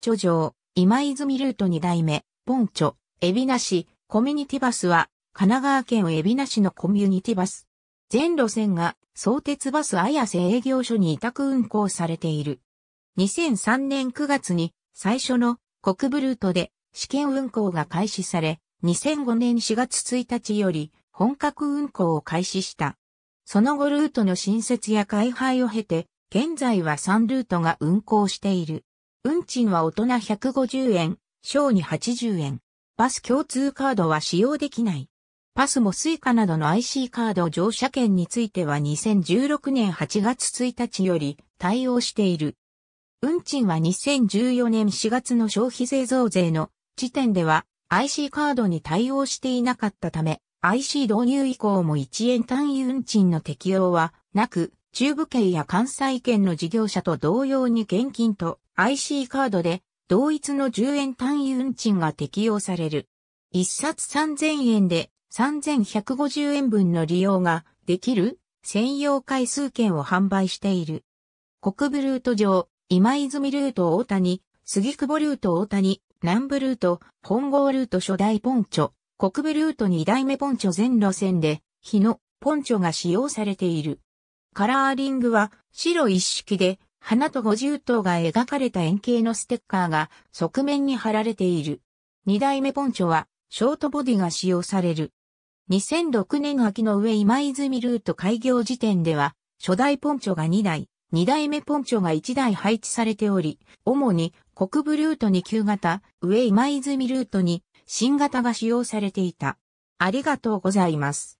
著城、今泉ルート2代目、ポンチョ、海老名市、コミュニティバスは、神奈川県海老名市のコミュニティバス。全路線が、相鉄バス綾瀬営業所に委託運行されている。2003年9月に、最初の国部ルートで、試験運行が開始され、2005年4月1日より、本格運行を開始した。その後ルートの新設や開廃を経て、現在は3ルートが運行している。運賃は大人150円、小に80円。バス共通カードは使用できない。パスもスイカなどの IC カード乗車券については2016年8月1日より対応している。運賃は2014年4月の消費税増税の時点では IC カードに対応していなかったため IC 導入以降も1円単位運賃の適用はなく中部圏や関西圏の事業者と同様に現金と IC カードで同一の10円単位運賃が適用される。1冊3000円で3150円分の利用ができる専用回数券を販売している。国部ルート上、今泉ルート大谷、杉久保ルート大谷、南部ルート、本郷ルート初代ポンチョ、国部ルート二代目ポンチョ全路線で、日のポンチョが使用されている。カラーリングは白一式で花と五重頭が描かれた円形のステッカーが側面に貼られている。二代目ポンチョはショートボディが使用される。2006年秋の上今泉ルート開業時点では、初代ポンチョが2台、2代目ポンチョが1台配置されており、主に国部ルートに旧型、上今泉ルートに新型が使用されていた。ありがとうございます。